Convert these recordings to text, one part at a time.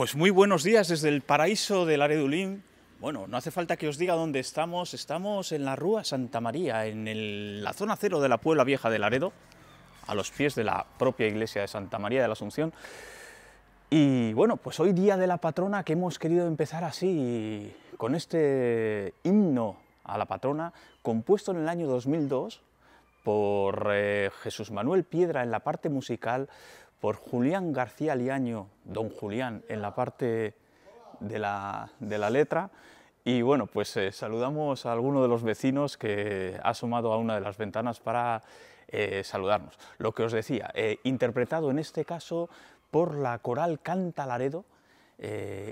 Pues muy buenos días desde el paraíso del Aredulín. Bueno, no hace falta que os diga dónde estamos. Estamos en la Rúa Santa María, en la zona cero de la Puebla Vieja de Laredo, a los pies de la propia iglesia de Santa María de la Asunción. Y bueno, pues hoy día de la patrona que hemos querido empezar así, con este himno a la patrona, compuesto en el año 2002 por eh, Jesús Manuel Piedra en la parte musical, por Julián García Liaño, don Julián, en la parte de la, de la letra. Y bueno, pues eh, saludamos a alguno de los vecinos que ha asomado a una de las ventanas para eh, saludarnos. Lo que os decía, eh, interpretado en este caso por la coral Canta Laredo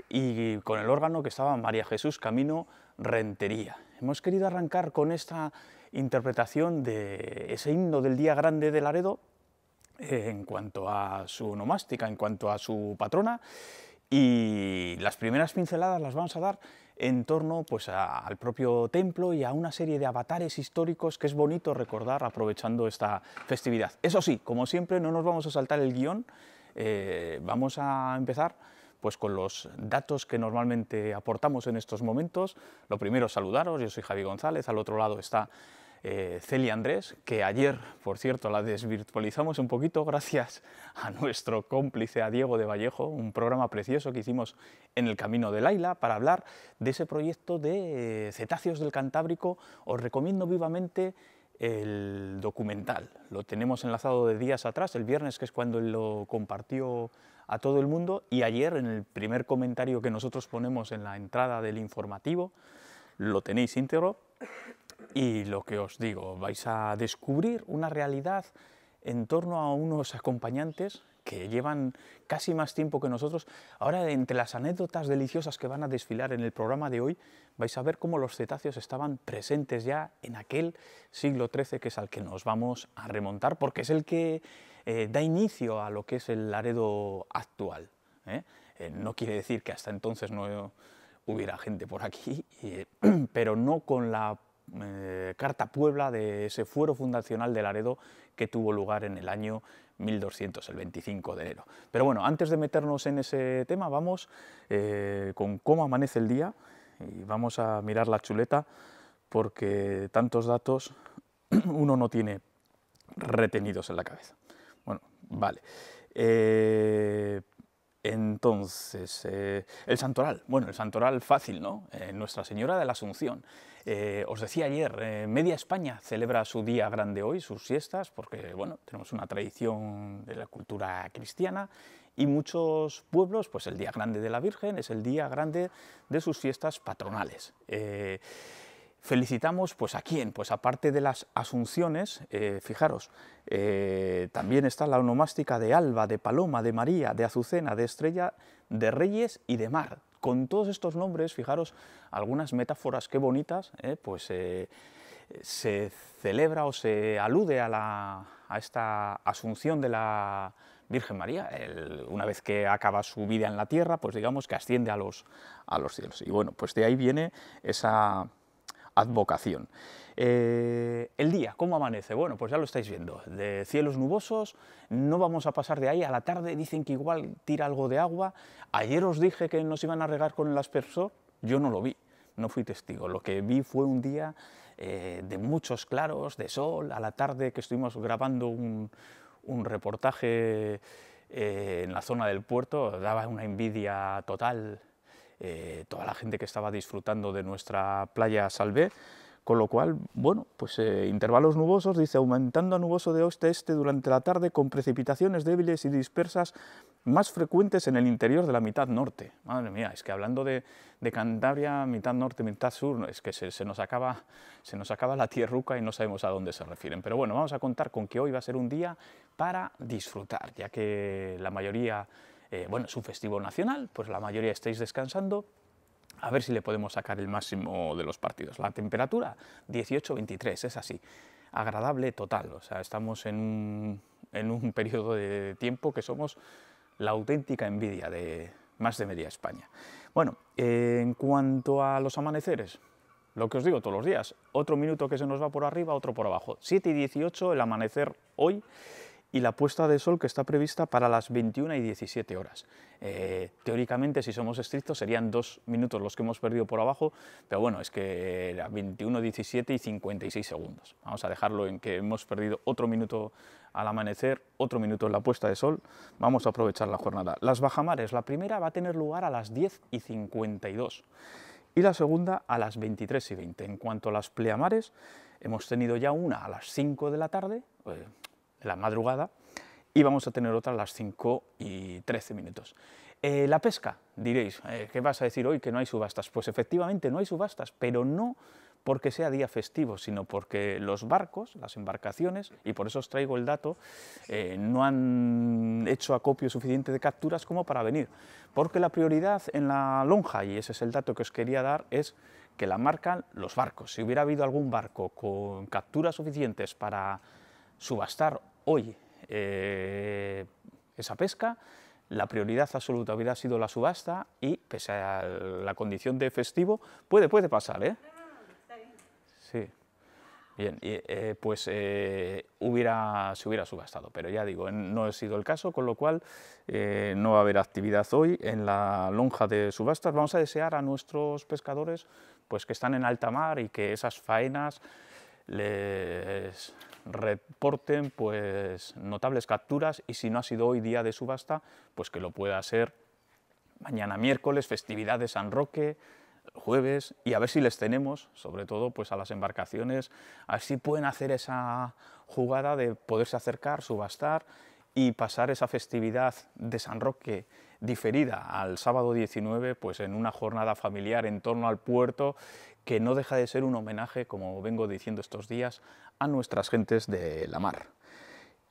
y con el órgano que estaba María Jesús Camino Rentería. Hemos querido arrancar con esta interpretación de ese himno del Día Grande de Laredo, eh, en cuanto a su nomástica, en cuanto a su patrona, y las primeras pinceladas las vamos a dar en torno pues, al propio templo y a una serie de avatares históricos que es bonito recordar aprovechando esta festividad. Eso sí, como siempre, no nos vamos a saltar el guión, eh, vamos a empezar pues con los datos que normalmente aportamos en estos momentos. Lo primero, saludaros, yo soy Javi González, al otro lado está eh, Celia Andrés, que ayer, por cierto, la desvirtualizamos un poquito gracias a nuestro cómplice, a Diego de Vallejo, un programa precioso que hicimos en el Camino de Laila para hablar de ese proyecto de cetáceos del Cantábrico. Os recomiendo vivamente el documental. Lo tenemos enlazado de días atrás, el viernes, que es cuando lo compartió a todo el mundo, y ayer en el primer comentario que nosotros ponemos en la entrada del informativo, lo tenéis íntegro, y lo que os digo, vais a descubrir una realidad en torno a unos acompañantes que llevan casi más tiempo que nosotros. Ahora, entre las anécdotas deliciosas que van a desfilar en el programa de hoy, vais a ver cómo los cetáceos estaban presentes ya en aquel siglo XIII, que es al que nos vamos a remontar, porque es el que eh, da inicio a lo que es el Laredo actual. ¿eh? Eh, no quiere decir que hasta entonces no hubiera gente por aquí, pero no con la eh, Carta Puebla de ese fuero fundacional de Laredo que tuvo lugar en el año 1200, el 25 de enero. Pero bueno, antes de meternos en ese tema, vamos eh, con cómo amanece el día y vamos a mirar la chuleta porque tantos datos uno no tiene retenidos en la cabeza. Bueno, vale. Eh, entonces, eh, el santoral. Bueno, el santoral fácil, ¿no? Eh, Nuestra Señora de la Asunción. Eh, os decía ayer, media España celebra su día grande hoy, sus siestas, porque, bueno, tenemos una tradición de la cultura cristiana y muchos pueblos, pues el día grande de la Virgen es el día grande de sus fiestas patronales. Felicitamos pues a quién, pues aparte de las asunciones, eh, fijaros, eh, también está la onomástica de Alba, de Paloma, de María, de Azucena, de Estrella, de Reyes y de Mar. Con todos estos nombres, fijaros, algunas metáforas qué bonitas, eh, pues se celebra o se alude a, esta asunción de la Virgen María, una vez que acaba su vida en la tierra, pues digamos que asciende a los, a los cielos. Y bueno, pues de ahí viene esa advocación. Eh, el día, ¿cómo amanece? Bueno, pues ya lo estáis viendo. De cielos nubosos, no vamos a pasar de ahí. A la tarde dicen que igual tira algo de agua. Ayer os dije que nos iban a regar con el aspersor. Yo no lo vi, no fui testigo. Lo que vi fue un día eh, de muchos claros, de sol. A la tarde que estuvimos grabando un, reportaje eh, en la zona del puerto, daba una envidia total eh, toda la gente que estaba disfrutando de nuestra playa Salvé, con lo cual, bueno, pues eh, intervalos nubosos, dice, aumentando a nuboso de oeste-este durante la tarde con precipitaciones débiles y dispersas más frecuentes en el interior de la mitad norte. Madre mía, es que hablando de, Cantabria, mitad norte, mitad sur, es que se, se, nos acaba, se nos acaba la tierruca y no sabemos a dónde se refieren. Pero bueno, vamos a contar con que hoy va a ser un día para disfrutar, ya que la mayoría eh, bueno, es un festivo nacional, pues la mayoría estáis descansando, a ver si le podemos sacar el máximo de los partidos. La temperatura, 18-23, es así. Agradable total, o sea, estamos en un, en periodo de tiempo que somos la auténtica envidia de más de media España. Bueno, eh, en cuanto a los amaneceres, lo que os digo todos los días, otro minuto que se nos va por arriba, otro por abajo. 7 y 18, el amanecer hoy y la puesta de sol que está prevista para las 21 y 17 horas. Eh, teóricamente, si somos estrictos, serían dos minutos los que hemos perdido por abajo, pero bueno, es que era 21, 17 y 56 segundos. Vamos a dejarlo en que hemos perdido otro minuto al amanecer, otro minuto en la puesta de sol, vamos a aprovechar la jornada. Las bajamares, la primera va a tener lugar a las 10 y 52 y la segunda a las 23 y 20. En cuanto a las pleamares, hemos tenido ya una a las 5 de la tarde, eh, la madrugada y vamos a tener otra a las 5 y 13 minutos. Eh, la pesca, diréis, eh, ¿qué vas a decir hoy que no hay subastas? Pues efectivamente no hay subastas, pero no porque sea día festivo, sino porque los barcos, las embarcaciones, y por eso os traigo el dato, eh, no han hecho acopio suficiente de capturas como para venir. Porque la prioridad en la lonja, y ese es el dato que os quería dar, es que la marcan los barcos. Si hubiera habido algún barco con capturas suficientes para subastar hoy eh, esa pesca. La prioridad absoluta hubiera sido la subasta y, pese a la condición de festivo, puede, puede pasar, ¿eh? Sí. Bien, eh, pues eh, hubiera, se hubiera subastado, pero ya digo, no ha sido el caso, con lo cual no va a haber actividad hoy en la lonja de subastas. Vamos a desear a nuestros pescadores pues, que están en alta mar y que esas faenas les, reporten pues, notables capturas y si no ha sido hoy día de subasta, pues que lo pueda ser mañana miércoles, festividad de San Roque, jueves, y a ver si les tenemos, sobre todo pues, a las embarcaciones, así ver pueden hacer esa jugada de poderse acercar, subastar y pasar esa festividad de San Roque diferida al sábado 19, pues en una jornada familiar en torno al puerto que no deja de ser un homenaje, como vengo diciendo estos días, a nuestras gentes de la mar.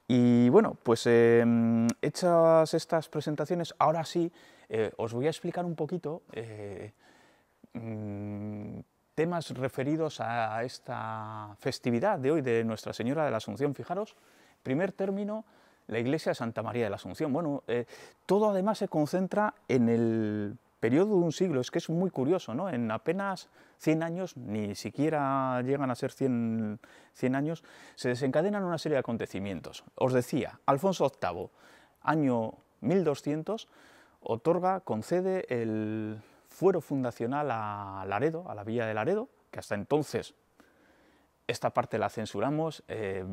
Y bueno, pues em, hechas estas presentaciones, ahora sí eh, os voy a explicar un poquito eh, mm, temas referidos a esta festividad de hoy de Nuestra Señora de la Asunción. Fijaros, primer término, la iglesia de Santa María de la Asunción. Bueno, eh, todo además se concentra en el periodo de un siglo, es que es muy curioso, ¿no? En apenas 100 años, ni siquiera llegan a ser 100, años, se desencadenan una serie de acontecimientos. Os decía, Alfonso VIII, año 1200, otorga, concede el fuero fundacional a Laredo, a la villa de Laredo, que hasta entonces esta parte la censuramos, eh,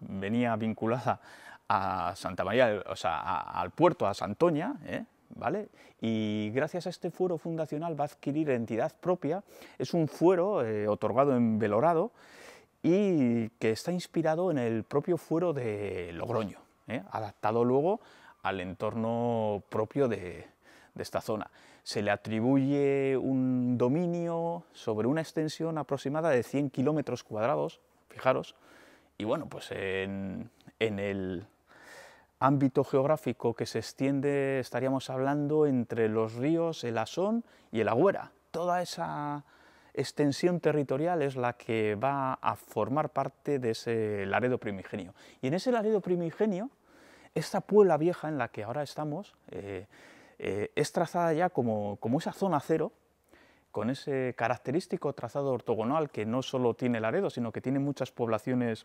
venía vinculada a Santa María, o sea, al puerto, a Santoña, ¿eh? Y gracias a este fuero fundacional va a adquirir entidad propia. Es un fuero eh, otorgado en Belorado y que está inspirado en el propio fuero de Logroño, ¿eh? adaptado luego al entorno propio de, esta zona. Se le atribuye un dominio sobre una extensión aproximada de 100 kilómetros cuadrados, fijaros, y bueno, pues en el ámbito geográfico que se extiende, estaríamos hablando, entre los ríos el Asón y el Agüera. Toda esa extensión territorial es la que va a formar parte de ese Laredo primigenio. Y en ese Laredo primigenio, esta Puebla Vieja en la que ahora estamos, eh, eh, es trazada ya como, como esa zona cero, con ese característico trazado ortogonal que no solo tiene Laredo, sino que tiene muchas poblaciones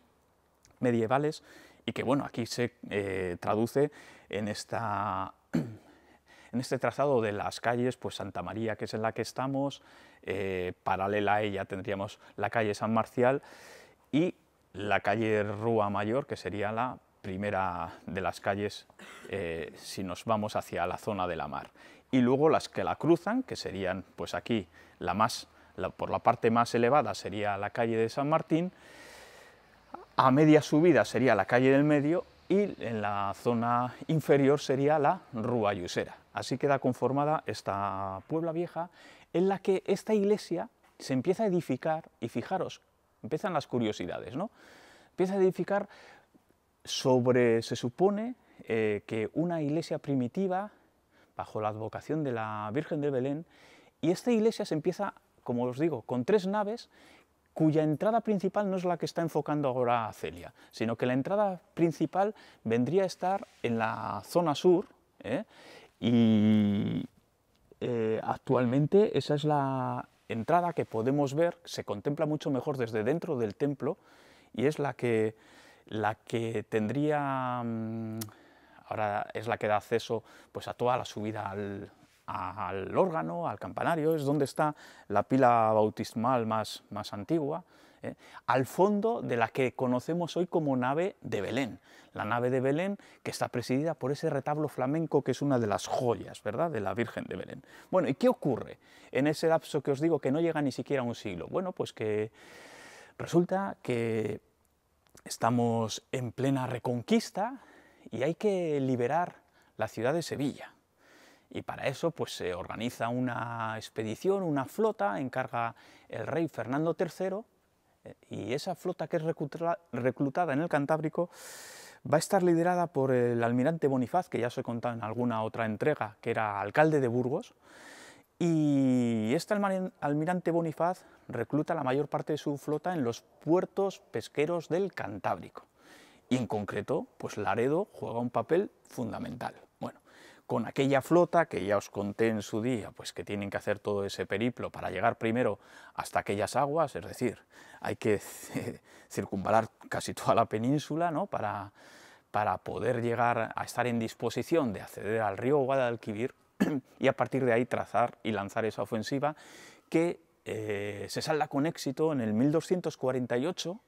medievales y que bueno, aquí se eh, traduce en, en este trazado de las calles, pues Santa María, que es en la que estamos, eh, paralela a ella tendríamos la calle San Marcial y la calle Rúa Mayor, que sería la primera de las calles eh, si nos vamos hacia la zona de la mar. Y luego las que la cruzan, que serían pues aquí la más, por la parte más elevada sería la calle de San Martín, a media subida sería la calle del medio y en la zona inferior sería la Rúa Yusera. Así queda conformada esta Puebla Vieja en la que esta iglesia se empieza a edificar, y fijaros, empiezan las curiosidades, ¿no? Empieza a edificar sobre, se supone, eh, que una iglesia primitiva, bajo la advocación de la Virgen de Belén, y esta iglesia se empieza, como os digo, con tres naves cuya entrada principal no es la que está enfocando ahora Celia, sino que la entrada principal vendría a estar en la zona sur ¿eh? y eh, actualmente esa es la entrada que podemos ver, se contempla mucho mejor desde dentro del templo y es la que, la que tendría, mm, ahora es la que da acceso pues, a toda la subida al, al órgano, al campanario, es donde está la pila bautismal más, más antigua, ¿eh? al fondo de la que conocemos hoy como nave de Belén. La nave de Belén que está presidida por ese retablo flamenco que es una de las joyas, ¿verdad?, de la Virgen de Belén. Bueno, ¿y qué ocurre en ese lapso que os digo que no llega ni siquiera a un siglo? Bueno, pues que resulta que estamos en plena reconquista y hay que liberar la ciudad de Sevilla y para eso pues, se organiza una expedición, una flota, encarga el rey Fernando III eh, y esa flota que es reclutada en el Cantábrico va a estar liderada por el almirante Bonifaz, que ya os he contado en alguna otra entrega, que era alcalde de Burgos, y este almirante Bonifaz recluta la mayor parte de su flota en los puertos pesqueros del Cantábrico, y en concreto, pues Laredo juega un papel fundamental con aquella flota que ya os conté en su día, pues que tienen que hacer todo ese periplo para llegar primero hasta aquellas aguas, es decir, hay que circunvalar casi toda la península ¿no? para, para poder llegar a estar en disposición de acceder al río Guadalquivir y a partir de ahí trazar y lanzar esa ofensiva que eh, se salda con éxito en el 1248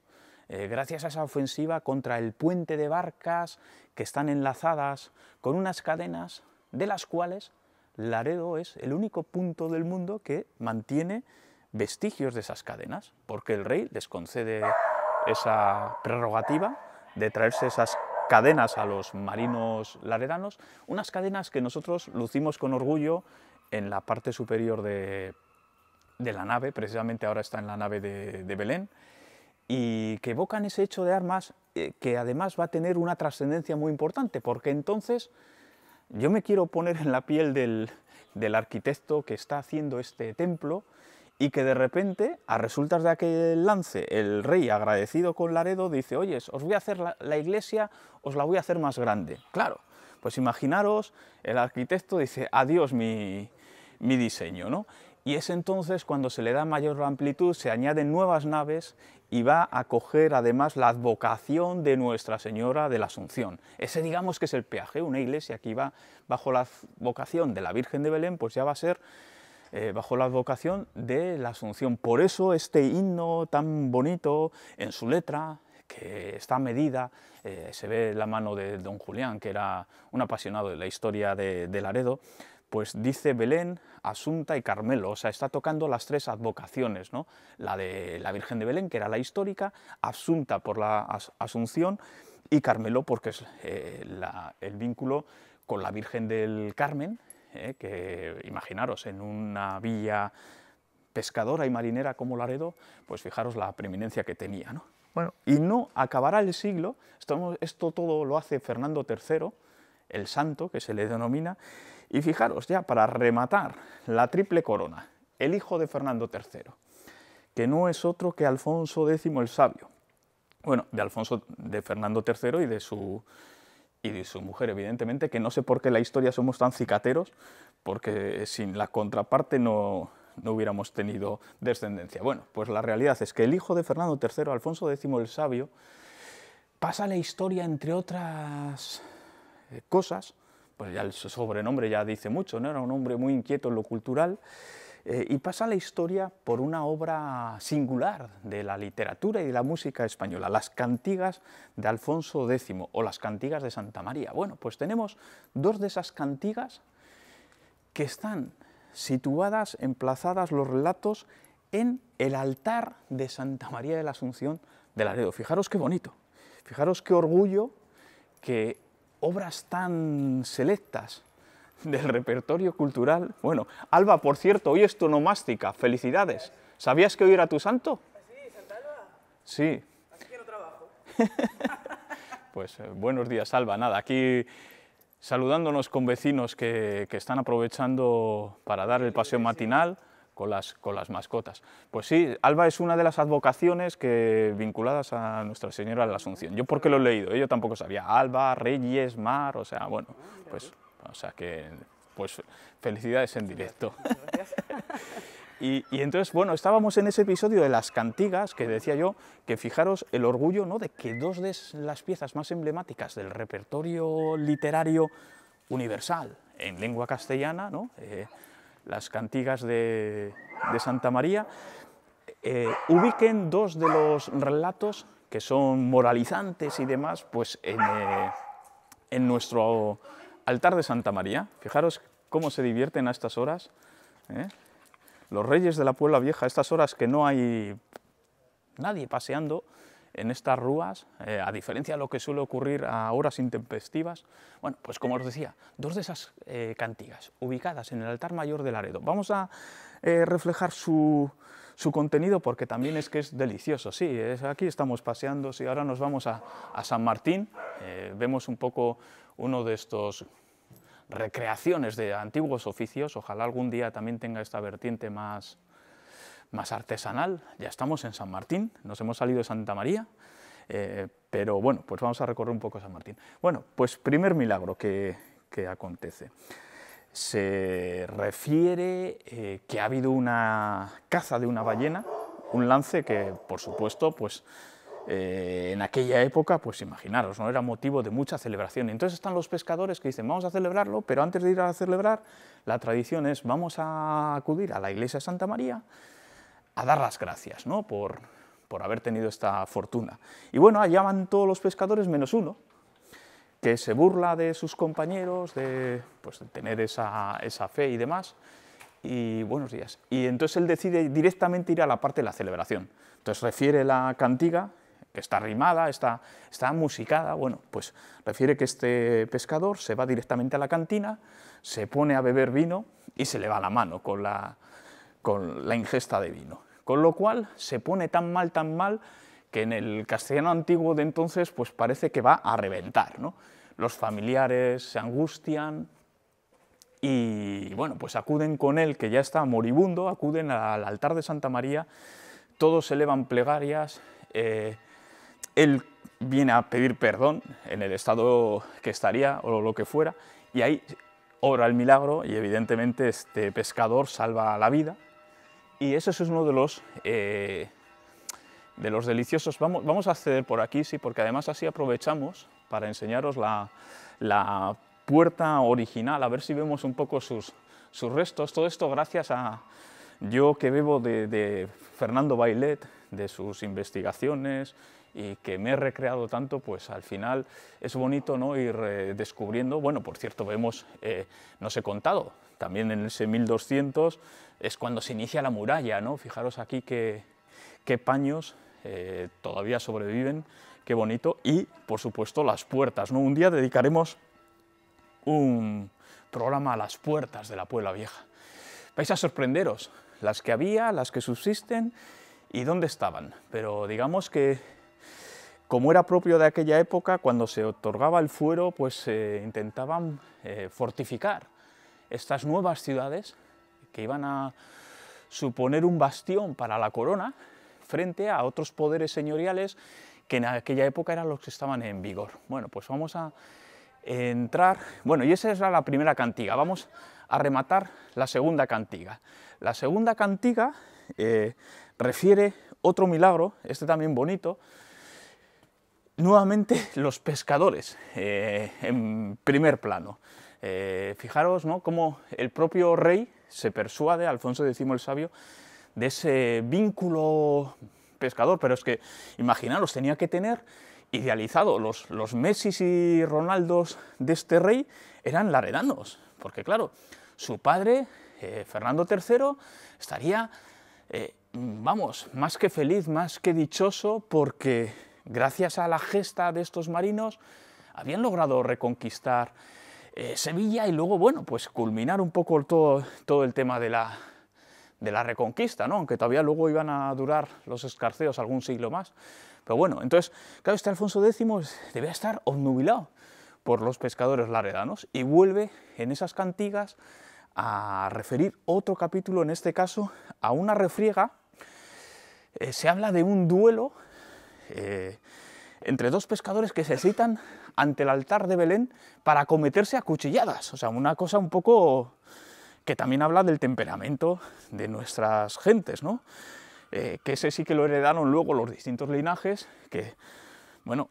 eh, gracias a esa ofensiva contra el puente de barcas que están enlazadas con unas cadenas de las cuales Laredo es el único punto del mundo que mantiene vestigios de esas cadenas, porque el rey les concede esa prerrogativa de traerse esas cadenas a los marinos laredanos, unas cadenas que nosotros lucimos con orgullo en la parte superior de, la nave, precisamente ahora está en la nave de, Belén, y que evocan ese hecho de armas eh, que además va a tener una trascendencia muy importante, porque entonces yo me quiero poner en la piel del, arquitecto que está haciendo este templo y que de repente, a resultas de aquel lance, el rey agradecido con Laredo dice, oye, os voy a hacer la, iglesia, os la voy a hacer más grande. Claro, pues imaginaros, el arquitecto dice, adiós mi, mi diseño, ¿no? Y es entonces cuando se le da mayor amplitud, se añaden nuevas naves y va a coger además la advocación de Nuestra Señora de la Asunción. Ese digamos que es el peaje, una iglesia que va bajo la vocación de la Virgen de Belén, pues ya va a ser eh, bajo la advocación de la Asunción. Por eso este himno tan bonito en su letra, que está medida, eh, se ve la mano de don Julián, que era un apasionado de la historia de Laredo, pues dice Belén, Asunta y Carmelo, o sea, está tocando las tres advocaciones, ¿no? La de la Virgen de Belén, que era la histórica, Asunta por la Asunción y Carmelo porque es eh, el vínculo con la Virgen del Carmen, eh, que imaginaros en una villa pescadora y marinera como Laredo, pues fijaros la preeminencia que tenía, ¿no? Bueno, y no acabará el siglo, esto todo lo hace Fernando III, el santo que se le denomina, y fijaros ya, para rematar la triple corona, el hijo de Fernando III, que no es otro que Alfonso X el Sabio, bueno, de Alfonso, de Fernando III y de su y de su mujer, evidentemente, que no sé por qué la historia somos tan cicateros, porque sin la contraparte no, no hubiéramos tenido descendencia. Bueno, pues la realidad es que el hijo de Fernando III, Alfonso X el Sabio, pasa la historia, entre otras eh, cosas, pues ya el sobrenombre ya dice mucho, ¿no? era un hombre muy inquieto en lo cultural, eh, y pasa la historia por una obra singular de la literatura y de la música española, Las cantigas de Alfonso X o Las cantigas de Santa María. Bueno, pues tenemos dos de esas cantigas que están situadas, emplazadas los relatos en el altar de Santa María de la Asunción de Laredo. Fijaros qué bonito, fijaros qué orgullo que obras tan selectas del repertorio cultural. Bueno, Alba, por cierto, hoy es tu nomástica, felicidades. ¿Sabías que hoy era tu santo? Sí, Santa Alba. Sí. trabajo. pues eh, buenos días, Alba. Nada, aquí saludándonos con vecinos que, que están aprovechando para dar el paseo matinal con las, con las mascotas. Pues sí, Alba es una de las advocaciones que, vinculadas a Nuestra Señora de la Asunción. Yo porque lo he leído, ¿eh? yo tampoco sabía. Alba, Reyes, Mar, o sea, bueno, pues, o sea que, pues felicidades en directo. Y, entonces, bueno, estábamos en ese episodio de las cantigas, que decía yo, que fijaros el orgullo ¿no? de que dos de las piezas más emblemáticas del repertorio literario universal en lengua castellana, ¿no? Eh, las cantigas de, Santa María, eh, ubiquen dos de los relatos que son moralizantes y demás, pues eh, en, nuestro altar de Santa María. Fijaros cómo se divierten a estas horas. ¿eh? Los reyes de la Puebla Vieja, a estas horas que no hay nadie paseando, en estas rúas, eh, a diferencia de lo que suele ocurrir a horas intempestivas, bueno, pues como os decía, dos de esas eh, cantigas ubicadas en el altar mayor del Aredo. Vamos a eh, reflejar su, contenido porque también es que es delicioso. Sí, aquí estamos paseando, si ahora nos vamos a, a San Martín, vemos un poco uno de estos recreaciones de antiguos oficios, ojalá algún día también tenga esta vertiente más, más artesanal. Ya estamos en San Martín, nos hemos salido de Santa María, eh, pero bueno, pues vamos a recorrer un poco San Martín. Bueno, pues primer milagro que, acontece. Se refiere eh, que ha habido una caza de una ballena, un lance que, por supuesto, pues eh, en aquella época, pues imaginaros, no era motivo de mucha celebración. Entonces están los pescadores que dicen, vamos a celebrarlo, pero antes de ir a celebrar, la tradición es, vamos a acudir a la iglesia de Santa María, a dar las gracias ¿no? por, por haber tenido esta fortuna. Y bueno, allá van todos los pescadores menos uno, que se burla de sus compañeros, de, pues, tener esa, esa, fe y demás. Y buenos días. Y entonces él decide directamente ir a la parte de la celebración. Entonces refiere la cantiga, que está rimada, está, está musicada, bueno, pues refiere que este pescador se va directamente a la cantina, se pone a beber vino y se le va la mano con la, con la ingesta de vino. Con lo cual se pone tan mal, tan mal, que en el castellano antiguo de entonces pues parece que va a reventar. ¿no? Los familiares se angustian y bueno, pues acuden con él, que ya está moribundo, acuden al altar de Santa María, todos elevan plegarias, eh, él viene a pedir perdón en el estado que estaría o lo que fuera, y ahí obra el milagro y evidentemente este pescador salva la vida, y eso es uno de los, eh, de los deliciosos. Vamos, vamos a acceder por aquí, sí, porque además así aprovechamos para enseñaros la, la puerta original, a ver si vemos un poco sus, sus restos. Todo esto gracias a yo que bebo de, Fernando Bailet, de sus investigaciones y que me he recreado tanto, pues al final es bonito ¿no? ir eh, descubriendo. Bueno, por cierto, vemos, eh, no he contado, también en ese 1200 es cuando se inicia la muralla, ¿no? Fijaros aquí qué, paños eh, todavía sobreviven, qué bonito, y por supuesto las puertas, ¿no? Un día dedicaremos un programa a las puertas de la Puebla Vieja. Vais a sorprenderos, las que había, las que subsisten y dónde estaban, pero digamos que como era propio de aquella época, cuando se otorgaba el fuero, pues eh, intentaban eh, fortificar estas nuevas ciudades que iban a suponer un bastión para la corona frente a otros poderes señoriales que en aquella época eran los que estaban en vigor. Bueno, pues vamos a entrar... Bueno, y esa es la primera cantiga. Vamos a rematar la segunda cantiga. La segunda cantiga eh, refiere otro milagro, este también bonito, nuevamente los pescadores eh, en primer plano. Eh, fijaros ¿no? cómo el propio rey se persuade Alfonso X el Sabio de ese vínculo pescador, pero es que, imaginaros, tenía que tener idealizado, los, los y Ronaldos de este rey eran laredanos, porque claro, su padre, eh, Fernando III, estaría, eh, vamos, más que feliz, más que dichoso, porque gracias a la gesta de estos marinos habían logrado reconquistar eh, Sevilla y luego, bueno, pues culminar un poco todo, el tema de la, de la reconquista, ¿no? aunque todavía luego iban a durar los escarceos algún siglo más. Pero bueno, entonces, claro, este Alfonso X debe estar obnubilado por los pescadores laredanos y vuelve en esas cantigas a referir otro capítulo, en este caso, a una refriega. Eh, se habla de un duelo eh, entre dos pescadores que se citan ante el altar de Belén para acometerse a cuchilladas. O sea, una cosa un poco que también habla del temperamento de nuestras gentes, ¿no? Eh, que ese sí que lo heredaron luego los distintos linajes, que, bueno,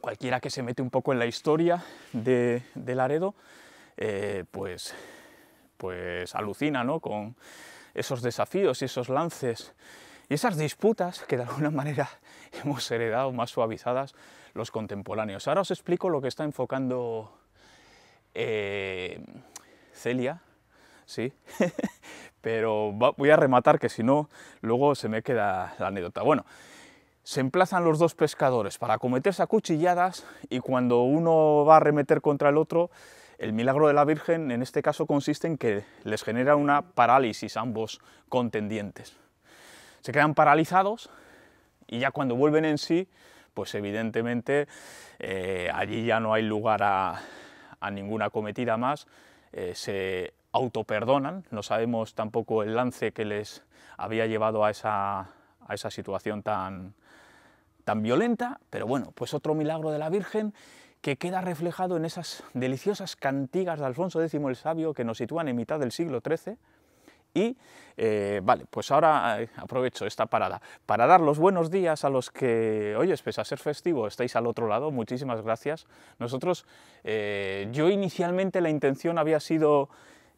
cualquiera que se mete un poco en la historia de, de Laredo, eh, pues, pues alucina, ¿no? Con esos desafíos y esos lances y esas disputas que de alguna manera hemos heredado más suavizadas los contemporáneos. Ahora os explico lo que está enfocando eh, Celia, ¿sí? Pero voy a rematar que si no, luego se me queda la anécdota. Bueno, se emplazan los dos pescadores para cometerse a cuchilladas y cuando uno va a remeter contra el otro, el milagro de la Virgen en este caso consiste en que les genera una parálisis a ambos contendientes se quedan paralizados y ya cuando vuelven en sí, pues evidentemente eh, allí ya no hay lugar a, ninguna cometida más, eh, se autoperdonan, no sabemos tampoco el lance que les había llevado a esa, situación tan, tan violenta, pero bueno, pues otro milagro de la Virgen que queda reflejado en esas deliciosas cantigas de Alfonso X el Sabio que nos sitúan en mitad del siglo XIII, y eh, vale, pues ahora eh, aprovecho esta parada para dar los buenos días a los que, oye, pese a ser festivo, estáis al otro lado, muchísimas gracias. Nosotros, eh, yo inicialmente la intención había sido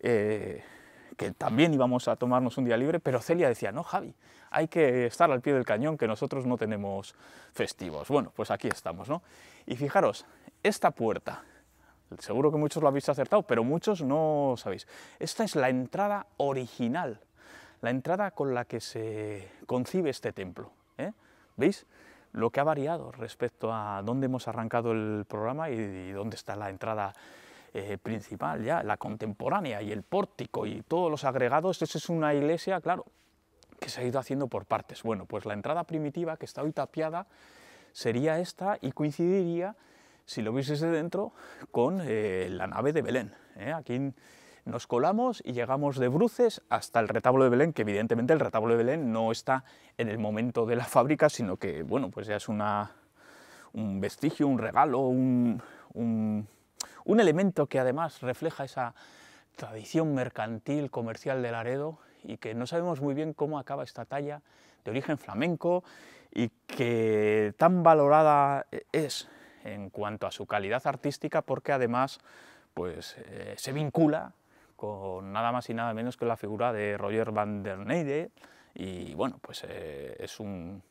que también íbamos a tomarnos un día libre, pero Celia decía, no, Javi, hay que estar al pie del cañón, que nosotros no tenemos festivos. Bueno, pues aquí estamos, ¿no? Y fijaros, esta puerta Seguro que muchos lo habéis acertado, pero muchos no sabéis. Esta es la entrada original, la entrada con la que se concibe este templo. ¿eh? ¿Veis? Lo que ha variado respecto a dónde hemos arrancado el programa y, dónde está la entrada eh, principal ya, la contemporánea y el pórtico y todos los agregados. esa es una iglesia, claro, que se ha ido haciendo por partes. Bueno, pues la entrada primitiva que está hoy tapiada sería esta y coincidiría si lo vieses de dentro, con eh, la nave de Belén. ¿eh? Aquí nos colamos y llegamos de bruces hasta el retablo de Belén, que evidentemente el retablo de Belén no está en el momento de la fábrica, sino que, bueno, pues ya es un vestigio, un regalo, un, un elemento que además refleja esa tradición mercantil, comercial de Laredo, y que no sabemos muy bien cómo acaba esta talla de origen flamenco y que tan valorada es en cuanto a su calidad artística porque además pues, eh, se vincula con nada más y nada menos que la figura de Roger van der Neide, y bueno, pues eh, es, un,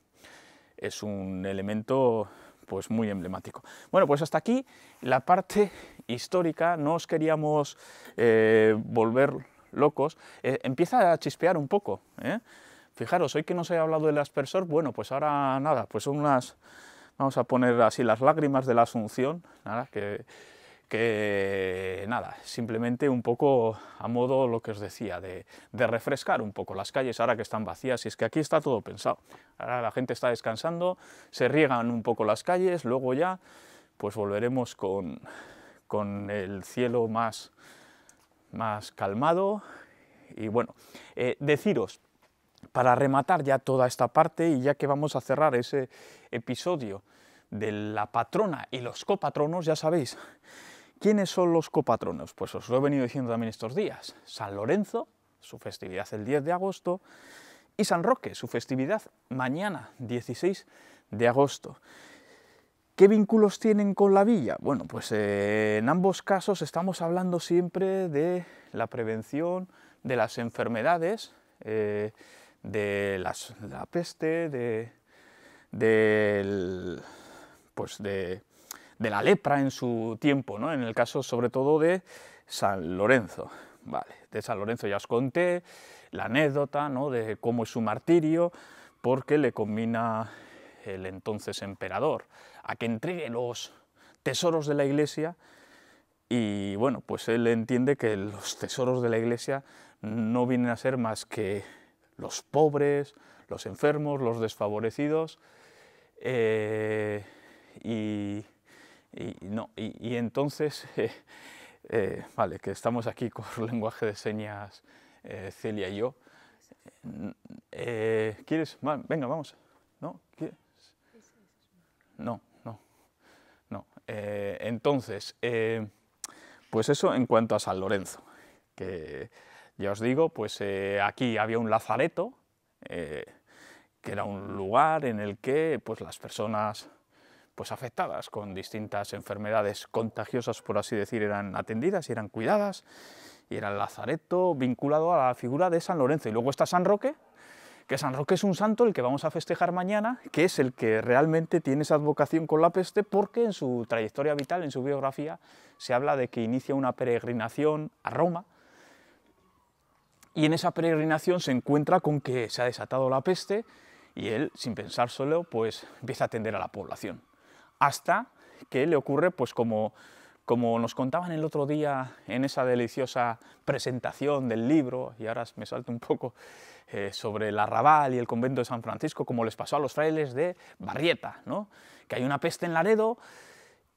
es un elemento pues muy emblemático. Bueno, pues hasta aquí la parte histórica, no os queríamos eh, volver locos, empieza a chispear un poco. Fijaros, hoy que no os he hablado del aspersor, bueno, pues ahora nada, pues son unas vamos a poner así las lágrimas de la Asunción, que, que nada, simplemente un poco a modo lo que os decía, de, refrescar un poco las calles ahora que están vacías, y es que aquí está todo pensado, ahora la gente está descansando, se riegan un poco las calles, luego ya pues volveremos con, el cielo más, más calmado, y bueno, eh, deciros, para rematar ya toda esta parte y ya que vamos a cerrar ese episodio de la patrona y los copatronos, ya sabéis, ¿quiénes son los copatronos? Pues os lo he venido diciendo también estos días. San Lorenzo, su festividad el 10 de agosto, y San Roque, su festividad mañana, 16 de agosto. ¿Qué vínculos tienen con la villa? Bueno, pues eh, en ambos casos estamos hablando siempre de la prevención de las enfermedades. Eh, de, la peste, de, pues de, de, la lepra en su tiempo, ¿no? en el caso sobre todo de San Lorenzo. Vale, de San Lorenzo ya os conté la anécdota ¿no? de cómo es su martirio, porque le combina el entonces emperador a que entregue los tesoros de la iglesia y bueno, pues él entiende que los tesoros de la iglesia no vienen a ser más que los pobres, los enfermos, los desfavorecidos. Eh, y, no, y, entonces, eh, eh, vale, que estamos aquí con lenguaje de señas Celia y yo. ¿Quieres? venga, vamos. ¿No? ¿Quieres? No, no, no. entonces, pues eso en cuanto a San Lorenzo, que ya os digo, pues eh, aquí había un lazareto, eh, que era un lugar en el que pues, las personas pues, afectadas con distintas enfermedades contagiosas, por así decir, eran atendidas y eran cuidadas, y era el lazareto vinculado a la figura de San Lorenzo. Y luego está San Roque, que San Roque es un santo el que vamos a festejar mañana, que es el que realmente tiene esa advocación con la peste, porque en su trayectoria vital, en su biografía, se habla de que inicia una peregrinación a Roma, y en esa peregrinación se encuentra con que se ha desatado la peste y él, sin pensar solo, pues empieza a atender a la población. Hasta que le ocurre, pues como, como nos contaban el otro día en esa deliciosa presentación del libro, y ahora me salto un poco, eh, sobre el arrabal y el convento de San Francisco, como les pasó a los frailes de Barrieta, ¿no? que hay una peste en Laredo,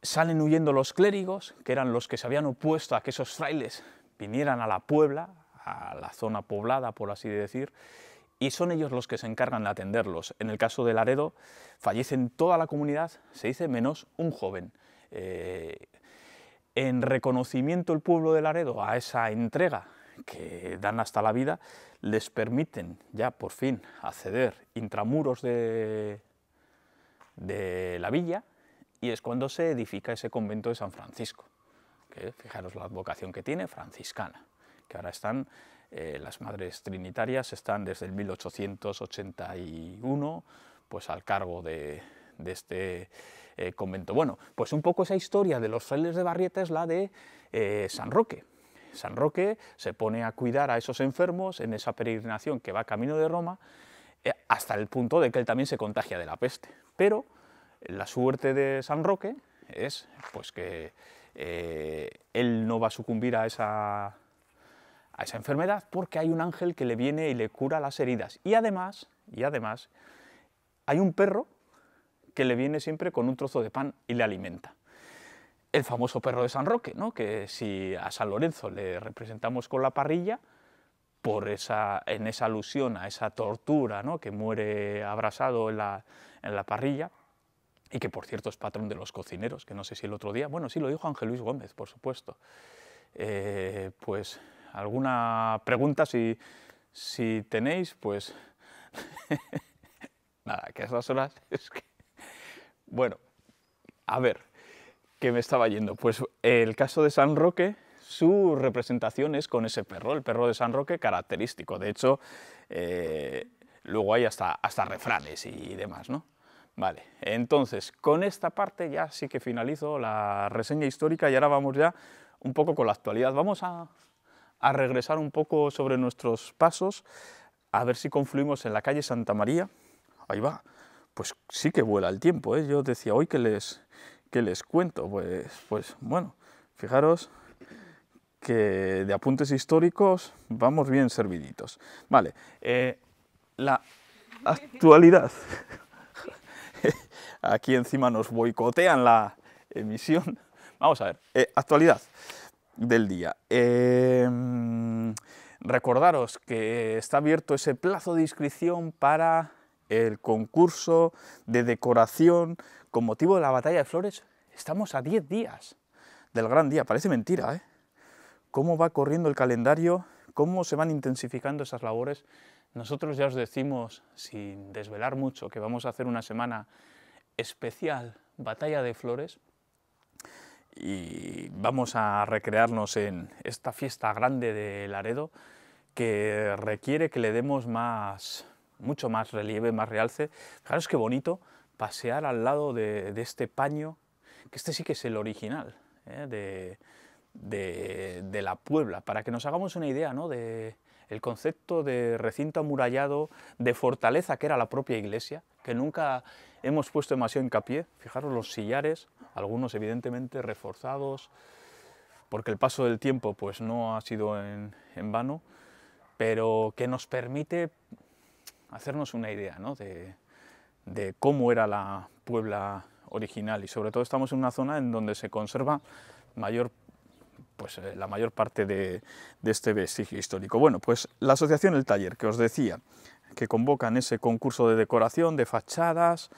salen huyendo los clérigos, que eran los que se habían opuesto a que esos frailes vinieran a la Puebla, a la zona poblada, por así decir, y son ellos los que se encargan de atenderlos. En el caso de Laredo, fallecen toda la comunidad, se dice, menos un joven. Eh, en reconocimiento el pueblo de Laredo a esa entrega que dan hasta la vida, les permiten ya por fin acceder intramuros de, de la villa y es cuando se edifica ese convento de San Francisco, que fijaros la vocación que tiene, franciscana que ahora están, eh, las Madres Trinitarias están desde el 1881 pues, al cargo de, este eh, convento. Bueno, pues un poco esa historia de los frailes de Barrieta es la de eh, San Roque. San Roque se pone a cuidar a esos enfermos en esa peregrinación que va camino de Roma, hasta el punto de que él también se contagia de la peste. Pero la suerte de San Roque es pues que él no va a sucumbir a esa a esa enfermedad porque hay un ángel que le viene y le cura las heridas. Y además, y además, hay un perro que le viene siempre con un trozo de pan y le alimenta. El famoso perro de San Roque, ¿no? que si a San Lorenzo le representamos con la parrilla, por esa, en esa alusión a esa tortura ¿no? que muere abrasado en la, parrilla, y que por cierto es patrón de los cocineros, que no sé si el otro día, bueno, sí lo dijo Ángel Luis Gómez, por supuesto, eh, pues alguna pregunta, si, tenéis, pues... Nada, que a esas horas Bueno, a ver, ¿qué me estaba yendo? Pues el caso de San Roque, su representación es con ese perro, el perro de San Roque característico. De hecho, eh, luego hay hasta, hasta refranes y demás, ¿no? Vale, entonces, con esta parte ya sí que finalizo la reseña histórica y ahora vamos ya un poco con la actualidad. Vamos a a regresar un poco sobre nuestros pasos, a ver si confluimos en la calle Santa María. Ahí va. Pues sí que vuela el tiempo, ¿eh? Yo decía hoy que les, que les cuento. Pues, pues bueno, fijaros que de apuntes históricos vamos bien serviditos. Vale, eh, la actualidad. Aquí encima nos boicotean la emisión. Vamos a ver, eh, actualidad del día. Em, recordaros que está abierto ese plazo de inscripción para el concurso de decoración con motivo de la batalla de flores. Estamos a 10 días del gran día, parece mentira, ¿eh? Cómo va corriendo el calendario, cómo se van intensificando esas labores. Nosotros ya os decimos, sin desvelar mucho, que vamos a hacer una semana especial, batalla de flores, y vamos a recrearnos en esta fiesta grande de Laredo que requiere que le demos más, mucho más relieve, más realce. Fijaros qué bonito pasear al lado de, este paño, que este sí que es el original ¿eh? de, la Puebla, para que nos hagamos una idea ¿no? de el concepto de recinto amurallado, de fortaleza que era la propia iglesia, que nunca Hemos puesto demasiado hincapié, fijaros los sillares, algunos evidentemente reforzados, porque el paso del tiempo pues no ha sido en, vano, pero que nos permite hacernos una idea ¿no? de, cómo era la Puebla original y sobre todo estamos en una zona en donde se conserva mayor pues eh, la mayor parte de, de, este vestigio histórico. Bueno, pues la asociación El Taller, que os decía, que convocan ese concurso de decoración de fachadas,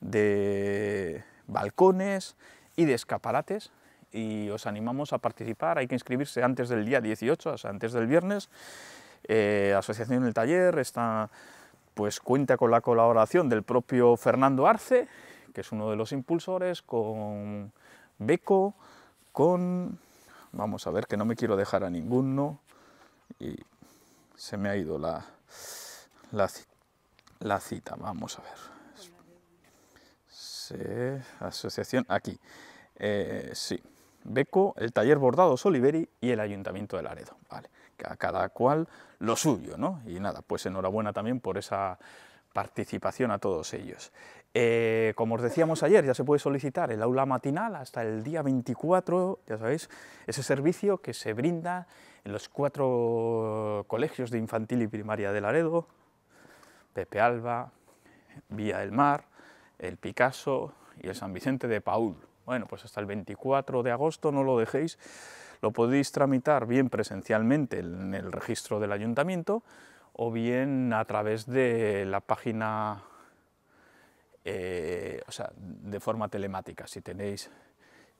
de balcones y de escaparates y os animamos a participar. Hay que inscribirse antes del día 18, antes del viernes. Eh, Asociación El Taller está, pues, cuenta con la colaboración del propio Fernando Arce, que es uno de los impulsores, con Beco, con... Vamos a ver, que no me quiero dejar a ninguno. Y se me ha ido la la, cita. Vamos a ver. asociación aquí. Eh, sí. Beco, el taller bordado Oliveri y el Ayuntamiento de Laredo. Vale, cada cual lo suyo, ¿no? Y nada, pues enhorabuena también por esa participación a todos ellos. Eh, como os decíamos ayer, ya se puede solicitar el aula matinal hasta el día 24, ya sabéis, ese servicio que se brinda en los cuatro colegios de infantil y primaria de Laredo, Pepe Alba, Vía del Mar, el Picasso y el San Vicente de Paul. Bueno, pues hasta el 24 de agosto no lo dejéis, lo podéis tramitar bien presencialmente en el registro del ayuntamiento o bien a través de la página, eh, o sea, de forma telemática, si tenéis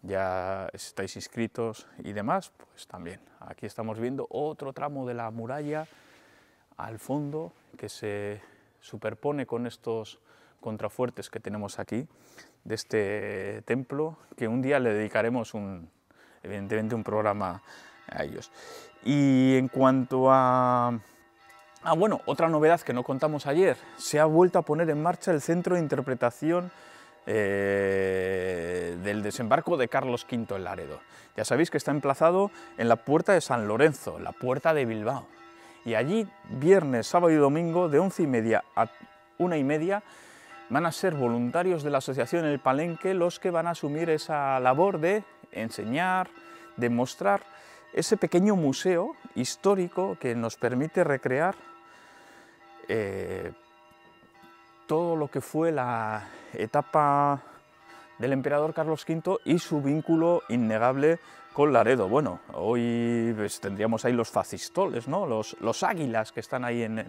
ya estáis inscritos y demás, pues también. Aquí estamos viendo otro tramo de la muralla al fondo que se superpone con estos contrafuertes que tenemos aquí de este templo, que un día le dedicaremos un, evidentemente un programa a ellos. Y en cuanto a... Ah, bueno, otra novedad que no contamos ayer, se ha vuelto a poner en marcha el Centro de Interpretación eh, del desembarco de Carlos V en Laredo. Ya sabéis que está emplazado en la Puerta de San Lorenzo, la Puerta de Bilbao. Y allí, viernes, sábado y domingo, de once y media a una y media, van a ser voluntarios de la asociación El Palenque los que van a asumir esa labor de enseñar, de mostrar ese pequeño museo histórico que nos permite recrear eh, todo lo que fue la etapa del emperador Carlos V y su vínculo innegable con Laredo. Bueno, hoy pues, tendríamos ahí los fascistoles, ¿no? los, águilas que están ahí en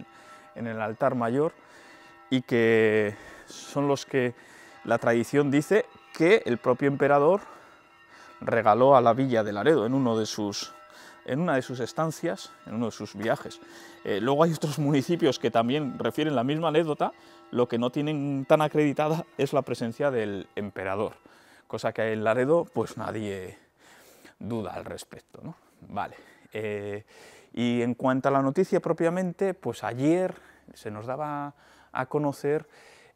el altar mayor y que son los que la tradición dice que el propio emperador regaló a la villa de Laredo en uno de sus en una de sus estancias, en uno de sus viajes. Eh, luego hay otros municipios que también refieren la misma anécdota, lo que no tienen tan acreditada es la presencia del emperador, cosa que en Laredo pues nadie duda al respecto. ¿no? Vale. Eh, y en cuanto a la noticia propiamente, pues ayer se nos daba a conocer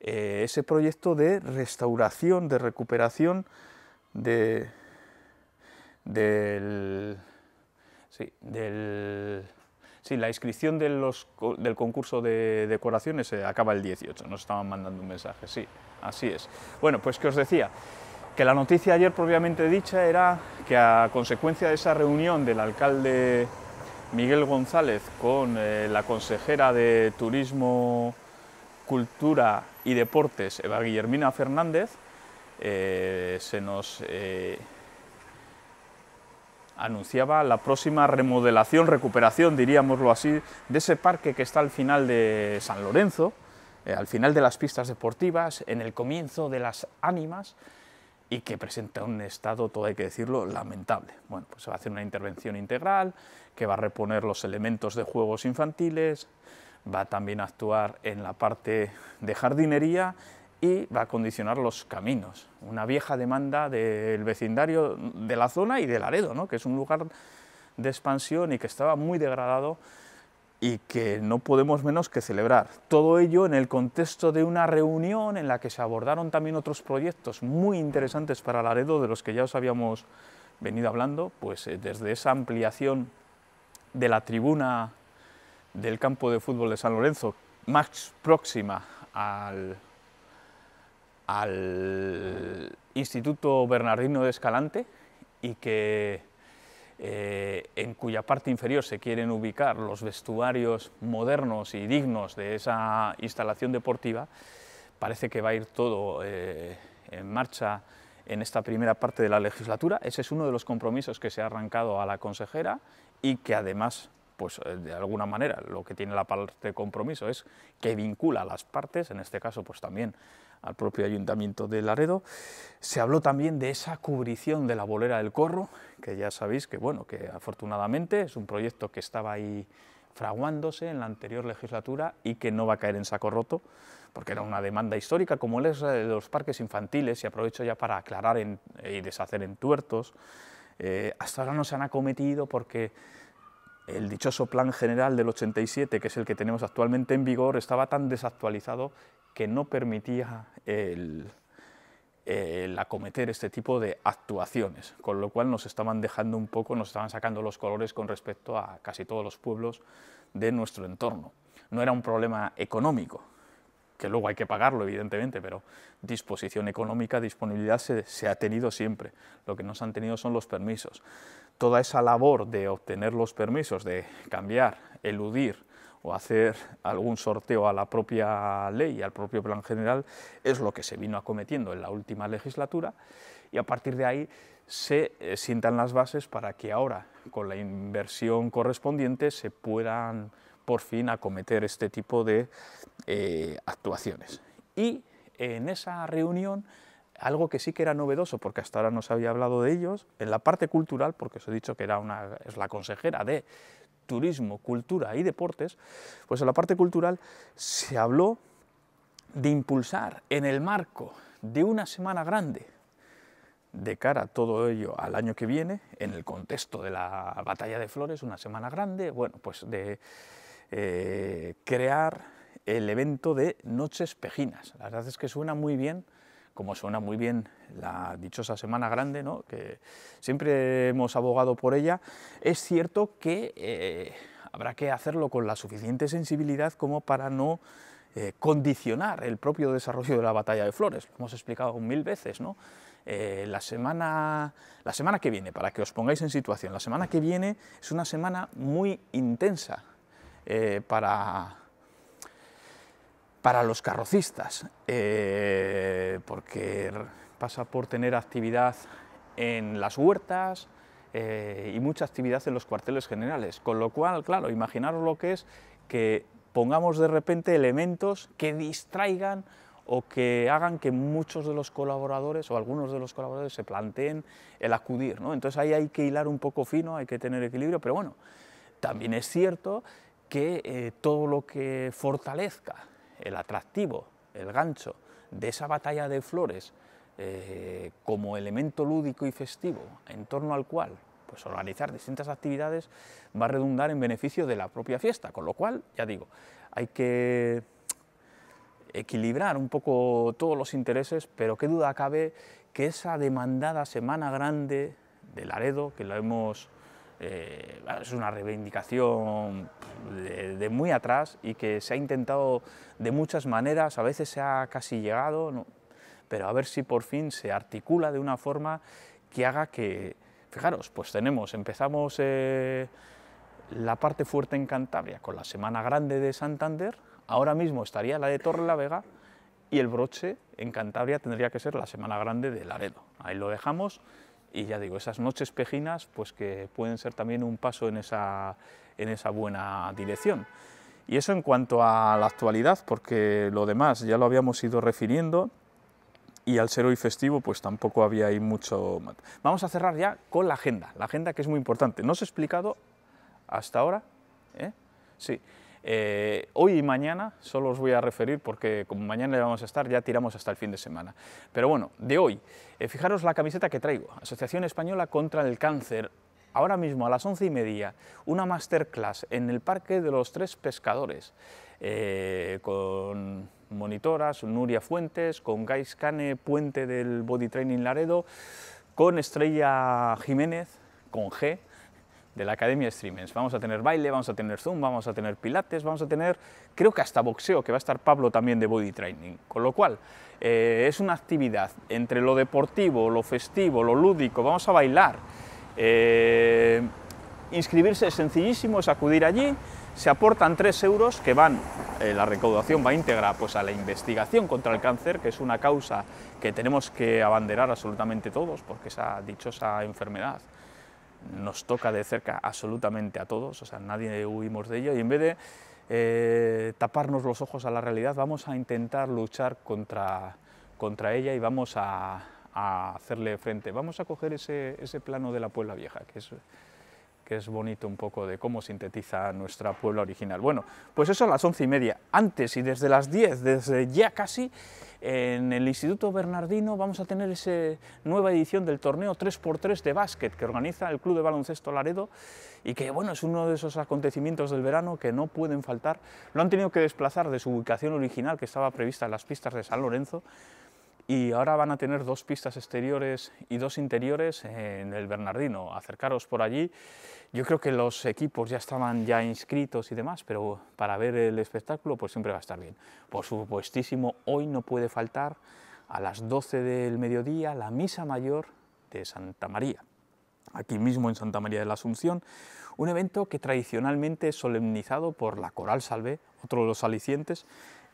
eh, ese proyecto de restauración, de recuperación de, del Sí, sí la inscripción del concurso de decoraciones se eh, acaba el 18, nos estaban mandando un mensaje, sí, así es. Bueno, pues que os decía, que la noticia ayer propiamente dicha era que a consecuencia de esa reunión del alcalde Miguel González con eh, la consejera de Turismo, Cultura y Deportes, Eva Guillermina Fernández, eh, se nos anunciaba la próxima remodelación, recuperación, diríamoslo así, de ese parque que está al final de San Lorenzo, eh, al final de las pistas deportivas, en el comienzo de las ánimas, y que presenta un estado, todo hay que decirlo, lamentable. Bueno, pues se va a hacer una intervención integral, que va a reponer los elementos de juegos infantiles, va también a actuar en la parte de jardinería y va a condicionar los caminos. Una vieja demanda del vecindario de la zona y de Laredo, ¿no? que es un lugar de expansión y que estaba muy degradado y que no podemos menos que celebrar. Todo ello en el contexto de una reunión en la que se abordaron también otros proyectos muy interesantes para el Laredo, de los que ya os habíamos venido hablando, pues eh, desde esa ampliación de la tribuna del campo de fútbol de San Lorenzo, más próxima al al Instituto Bernardino de Escalante y que eh, en cuya parte inferior se quieren ubicar los vestuarios modernos y dignos de esa instalación deportiva, parece que va a ir todo eh, en marcha en esta primera parte de la legislatura. Ese es uno de los compromisos que se ha arrancado a la consejera y que además, pues eh, de alguna manera, lo que tiene la parte de compromiso es que vincula a las partes, en este caso pues también al propio ayuntamiento de Laredo. Se habló también de esa cubrición de la bolera del corro, que ya sabéis que, bueno, que afortunadamente es un proyecto que estaba ahí fraguándose en la anterior legislatura y que no va a caer en saco roto, porque era una demanda histórica, como es de los parques infantiles, y aprovecho ya para aclarar y deshacer en tuertos. Eh, hasta ahora no se han acometido porque el dichoso Plan General del 87, que es el que tenemos actualmente en vigor, estaba tan desactualizado que no permitía el, acometer este tipo de actuaciones, con lo cual nos estaban dejando un poco, nos estaban sacando los colores con respecto a casi todos los pueblos de nuestro entorno. No era un problema económico, que luego hay que pagarlo evidentemente, pero disposición económica, disponibilidad se, se ha tenido siempre, lo que no se han tenido son los permisos. Toda esa labor de obtener los permisos, de cambiar, eludir, o hacer algún sorteo a la propia ley, al propio plan general, es lo que se vino acometiendo en la última legislatura y a partir de ahí se eh, sientan las bases para que ahora, con la inversión correspondiente, se puedan por fin acometer este tipo de eh, actuaciones. Y en esa reunión, algo que sí que era novedoso, porque hasta ahora no se había hablado de ellos, en la parte cultural, porque os he dicho que era una, es la consejera de turismo, cultura y deportes, pues en la parte cultural se habló de impulsar en el marco de una semana grande de cara a todo ello al año que viene, en el contexto de la batalla de Flores, una semana grande, bueno, pues de eh, crear el evento de Noches Pejinas. La verdad es que suena muy bien como suena muy bien la dichosa Semana Grande, que siempre hemos abogado por ella, es cierto que eh, habrá que hacerlo con la suficiente sensibilidad como para no eh, condicionar el propio desarrollo de la batalla de flores. Lo hemos explicado mil veces. ¿no? Eh, la, semana, la semana que viene, para que os pongáis en situación, la semana que viene es una semana muy intensa para para los carrocistas, eh, porque pasa por tener actividad en las huertas eh, y mucha actividad en los cuarteles generales, con lo cual, claro, imaginaros lo que es que pongamos de repente elementos que distraigan o que hagan que muchos de los colaboradores o algunos de los colaboradores se planteen el acudir. ¿no? Entonces ahí hay que hilar un poco fino, hay que tener equilibrio, pero bueno, también es cierto que eh, todo lo que fortalezca el atractivo, el gancho de esa batalla de flores eh, como elemento lúdico y festivo en torno al cual pues organizar distintas actividades va a redundar en beneficio de la propia fiesta, con lo cual, ya digo, hay que equilibrar un poco todos los intereses, pero qué duda cabe que esa demandada Semana Grande de Laredo, que la hemos eh, es una reivindicación de, muy atrás y que se ha intentado de muchas maneras, a veces se ha casi llegado, pero a ver si por fin se articula de una forma que haga que, fijaros, pues tenemos, empezamos eh, la parte fuerte en Cantabria con la Semana Grande de Santander, ahora mismo estaría la de Torre la Vega y el broche en Cantabria tendría que ser la Semana Grande de Laredo. Ahí lo dejamos y ya digo, esas noches pejinas pues que pueden ser también un paso en esa, en esa buena dirección. Y eso en cuanto a la actualidad, porque lo demás ya lo habíamos ido refiriendo y al ser hoy festivo pues tampoco había ahí mucho... Vamos a cerrar ya con la agenda, la agenda que es muy importante. ¿No os he explicado hasta ahora? ¿eh? Sí. Eh, hoy y mañana solo os voy a referir porque como mañana ya vamos a estar, ya tiramos hasta el fin de semana. Pero bueno, de hoy, eh, fijaros la camiseta que traigo, Asociación Española contra el Cáncer, ahora mismo a las once y media, una masterclass en el Parque de los Tres Pescadores, eh, con monitoras, Nuria Fuentes, con Gais Cane, Puente del Body Training Laredo, con Estrella Jiménez, con G, de la Academia Streamings, Vamos a tener baile, vamos a tener Zoom, vamos a tener pilates, vamos a tener, creo que hasta boxeo, que va a estar Pablo también de Body Training. Con lo cual, eh, es una actividad entre lo deportivo, lo festivo, lo lúdico, vamos a bailar. Eh, inscribirse es sencillísimo, es acudir allí, se aportan 3 euros que van, eh, la recaudación va íntegra pues, a la investigación contra el cáncer, que es una causa que tenemos que abanderar absolutamente todos, porque esa dichosa enfermedad nos toca de cerca absolutamente a todos, o sea, nadie huimos de ello, y en vez de eh, taparnos los ojos a la realidad, vamos a intentar luchar contra, ella y vamos a, hacerle frente. Vamos a coger ese, ese plano de la Puebla Vieja, que es que es bonito un poco de cómo sintetiza nuestra Puebla original. Bueno, pues eso a las once y media, antes y desde las diez, desde ya casi, en el Instituto Bernardino vamos a tener esa nueva edición del torneo 3x3 de básquet que organiza el Club de Baloncesto Laredo y que bueno, es uno de esos acontecimientos del verano que no pueden faltar. Lo han tenido que desplazar de su ubicación original que estaba prevista en las pistas de San Lorenzo y ahora van a tener dos pistas exteriores y dos interiores en el Bernardino. Acercaros por allí. Yo creo que los equipos ya estaban ya inscritos y demás, pero para ver el espectáculo pues siempre va a estar bien. Por supuestísimo, hoy no puede faltar a las 12 del mediodía la misa mayor de Santa María. Aquí mismo en Santa María de la Asunción, un evento que tradicionalmente es solemnizado por la Coral Salve, otro de los alicientes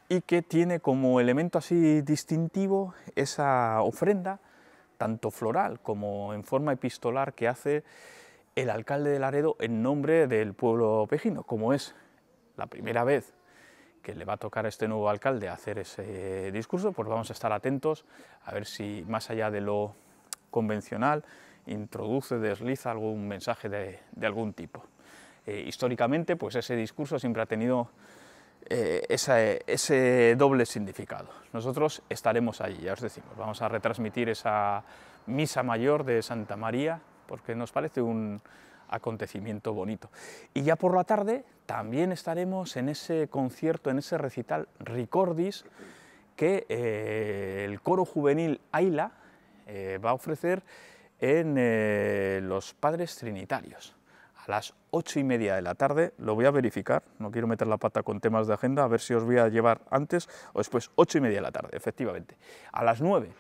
y que tiene como elemento así distintivo esa ofrenda, tanto floral como en forma epistolar, que hace el alcalde de Laredo en nombre del pueblo pejino, como es la primera vez que le va a tocar a este nuevo alcalde hacer ese discurso, pues vamos a estar atentos a ver si más allá de lo convencional introduce, desliza algún mensaje de, algún tipo. Eh, históricamente, pues ese discurso siempre ha tenido eh, ese doble significado. Nosotros estaremos allí, ya os decimos, vamos a retransmitir esa misa mayor de Santa María, porque nos parece un acontecimiento bonito. Y ya por la tarde también estaremos en ese concierto, en ese recital Ricordis, que eh, el coro juvenil Aila eh, va a ofrecer en los Padres Trinitarios a las ocho y media de la tarde, lo voy a verificar, no quiero meter la pata con temas de agenda, a ver si os voy a llevar antes o después, ocho y media de la tarde, efectivamente. A las nueve,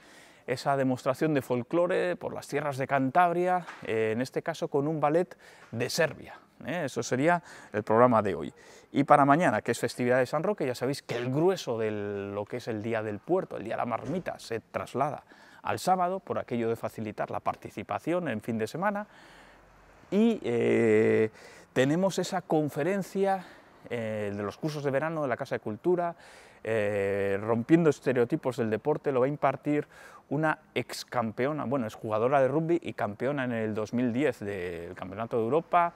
esa demostración de folclore por las tierras de Cantabria, eh, en este caso con un ballet de Serbia. ¿eh? eso sería el programa de hoy. Y para mañana, que es festividad de San Roque, ya sabéis que el grueso de lo que es el Día del Puerto, el Día de la Marmita, se traslada al sábado por aquello de facilitar la participación en fin de semana, y eh, tenemos esa conferencia eh, de los cursos de verano de la Casa de Cultura, eh, rompiendo estereotipos del deporte, lo va a impartir una ex campeona, bueno, es jugadora de rugby y campeona en el 2010 del Campeonato de Europa,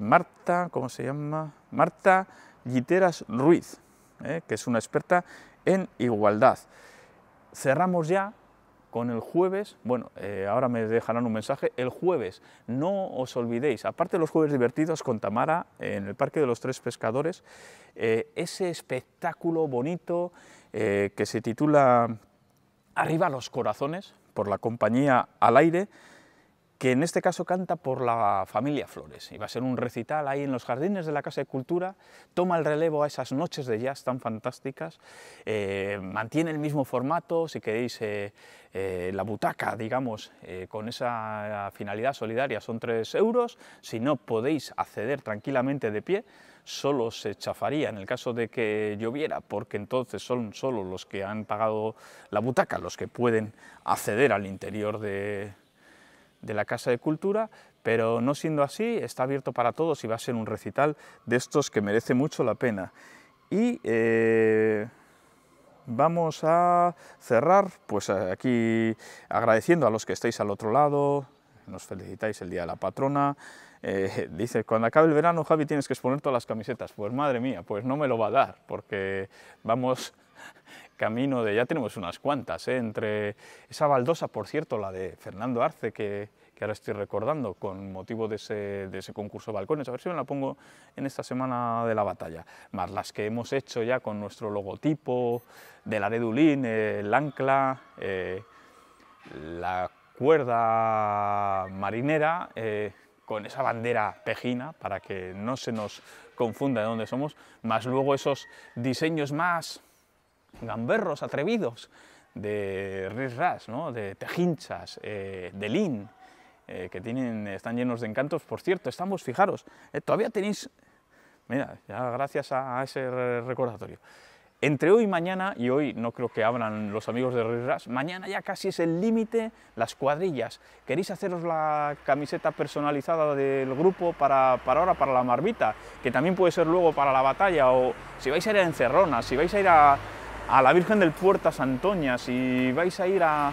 Marta, ¿cómo se llama? Marta Literas Ruiz, que es una experta en igualdad. Cerramos ya con el jueves, bueno, eh, ahora me dejarán un mensaje, el jueves, no os olvidéis, aparte de los jueves divertidos con Tamara eh, en el Parque de los Tres Pescadores, eh, ese espectáculo bonito que se titula Arriba los corazones, por la compañía al aire, que en este caso canta por la familia Flores, y va a ser un recital ahí en los jardines de la Casa de Cultura, toma el relevo a esas noches de jazz tan fantásticas, eh, mantiene el mismo formato, si queréis, eh, eh, la butaca, digamos, con esa finalidad solidaria son 3 euros, si no podéis acceder tranquilamente de pie, solo se chafaría en el caso de que lloviera, porque entonces son solo los que han pagado la butaca los que pueden acceder al interior de de la Casa de Cultura, pero no siendo así, está abierto para todos y va a ser un recital de estos que merece mucho la pena. Y eh, vamos a cerrar, pues aquí agradeciendo a los que estáis al otro lado, nos felicitáis el Día de la Patrona, eh, dice, cuando acabe el verano, Javi, tienes que exponer todas las camisetas. Pues madre mía, pues no me lo va a dar, porque vamos camino de... Ya tenemos unas cuantas, ¿eh? entre esa baldosa, por cierto, la de Fernando Arce, que, ahora estoy recordando con motivo de ese, concurso balcones, a ver si me la pongo en esta semana de la batalla, más las que hemos hecho ya con nuestro logotipo, de la Redulín, el ancla, eh, la cuerda marinera, eh, con esa bandera pejina para que no se nos confunda de dónde somos, más luego esos diseños más gamberros atrevidos, de Riz Ras, de tejinchas, eh, de lin, eh, que tienen, están llenos de encantos. Por cierto, estamos, fijaros, eh, todavía tenéis, mira, ya gracias a, ese recordatorio, entre hoy y mañana, y hoy no creo que abran los amigos de Ras... mañana ya casi es el límite, las cuadrillas. ¿Queréis haceros la camiseta personalizada del grupo para, para, ahora, para la marmita? Que también puede ser luego para la batalla, o si vais a ir a Encerrona, si vais a ir a, a la Virgen del Puerta, Santoña, si vais a ir a,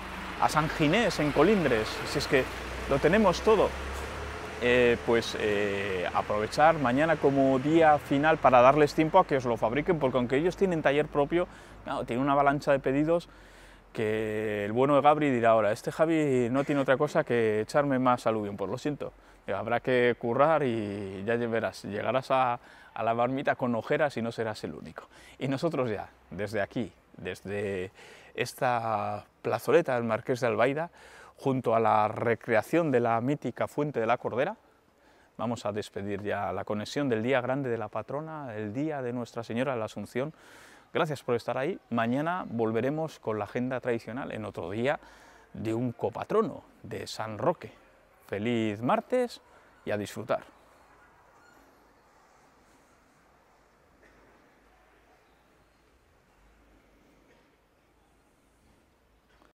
San Ginés en Colindres, si es que lo tenemos todo, eh, pues eh, aprovechar mañana como día final para darles tiempo a que os lo fabriquen, porque aunque ellos tienen taller propio, tienen una avalancha de pedidos que el bueno de Gabri dirá ahora, este Javi no tiene otra cosa que echarme más aluvión, pues lo siento, eh, habrá que currar y ya verás, llegarás a, a la marmita con ojeras y no serás el único. Y nosotros ya, desde aquí, desde esta plazoleta del Marqués de Albaida, junto a la recreación de la mítica Fuente de la Cordera, vamos a despedir ya la conexión del Día Grande de la Patrona, el Día de Nuestra Señora de la Asunción. Gracias por estar ahí. Mañana volveremos con la agenda tradicional en otro día de un copatrono, de San Roque. Feliz martes y a disfrutar.